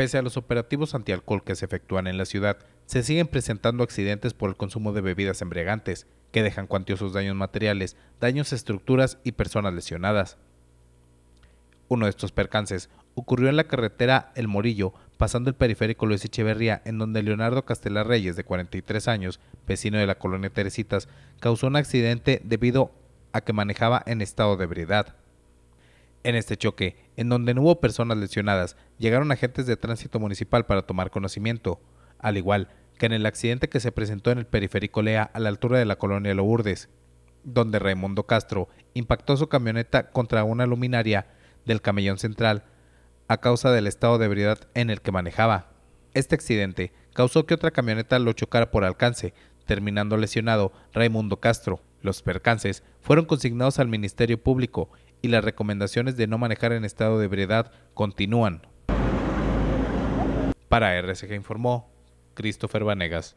Pese a los operativos antialcohol que se efectúan en la ciudad, se siguen presentando accidentes por el consumo de bebidas embriagantes, que dejan cuantiosos daños materiales, daños a estructuras y personas lesionadas. Uno de estos percances ocurrió en la carretera El Morillo, pasando el periférico Luis Echeverría, en donde Leonardo Castelar Reyes, de 43 años, vecino de la colonia Teresitas, causó un accidente debido a que manejaba en estado de ebriedad. En este choque, en donde no hubo personas lesionadas, llegaron agentes de tránsito municipal para tomar conocimiento, al igual que en el accidente que se presentó en el periférico Lea a la altura de la colonia Lourdes, donde Raimundo Castro impactó su camioneta contra una luminaria del camellón central a causa del estado de ebriedad en el que manejaba. Este accidente causó que otra camioneta lo chocara por alcance, terminando lesionado Raimundo Castro. Los percances fueron consignados al Ministerio Público y las recomendaciones de no manejar en estado de ebriedad continúan. Para RCG informó Christopher Vanegas.